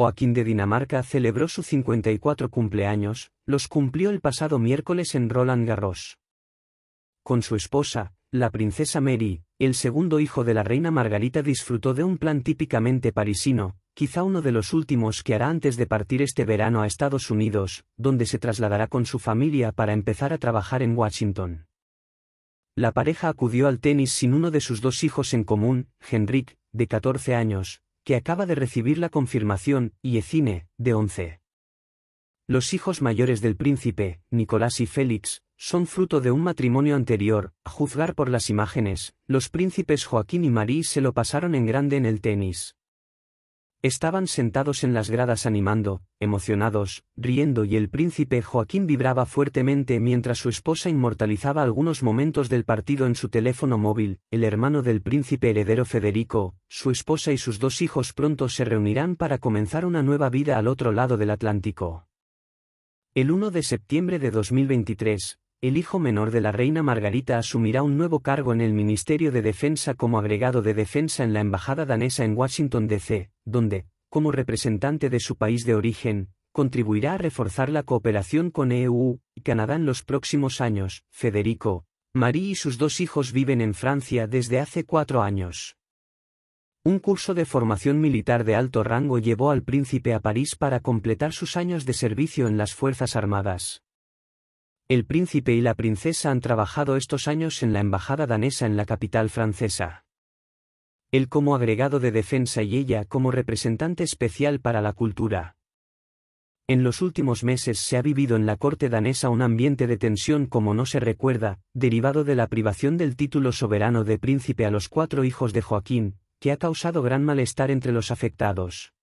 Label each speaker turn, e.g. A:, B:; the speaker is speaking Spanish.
A: Joaquín de Dinamarca celebró su 54 cumpleaños, los cumplió el pasado miércoles en Roland Garros. Con su esposa, la princesa Mary, el segundo hijo de la reina Margarita disfrutó de un plan típicamente parisino, quizá uno de los últimos que hará antes de partir este verano a Estados Unidos, donde se trasladará con su familia para empezar a trabajar en Washington. La pareja acudió al tenis sin uno de sus dos hijos en común, Henrik, de 14 años, que acaba de recibir la confirmación, y cine, de once. Los hijos mayores del príncipe, Nicolás y Félix, son fruto de un matrimonio anterior, a juzgar por las imágenes, los príncipes Joaquín y María se lo pasaron en grande en el tenis. Estaban sentados en las gradas animando, emocionados, riendo y el príncipe Joaquín vibraba fuertemente mientras su esposa inmortalizaba algunos momentos del partido en su teléfono móvil, el hermano del príncipe heredero Federico, su esposa y sus dos hijos pronto se reunirán para comenzar una nueva vida al otro lado del Atlántico. El 1 de septiembre de 2023, el hijo menor de la reina Margarita asumirá un nuevo cargo en el Ministerio de Defensa como agregado de defensa en la Embajada danesa en Washington, D.C., donde, como representante de su país de origen, contribuirá a reforzar la cooperación con EU y Canadá en los próximos años. Federico, Marie y sus dos hijos viven en Francia desde hace cuatro años. Un curso de formación militar de alto rango llevó al príncipe a París para completar sus años de servicio en las Fuerzas Armadas. El príncipe y la princesa han trabajado estos años en la embajada danesa en la capital francesa. Él como agregado de defensa y ella como representante especial para la cultura. En los últimos meses se ha vivido en la corte danesa un ambiente de tensión como no se recuerda, derivado de la privación del título soberano de príncipe a los cuatro hijos de Joaquín, que ha causado gran malestar entre los afectados.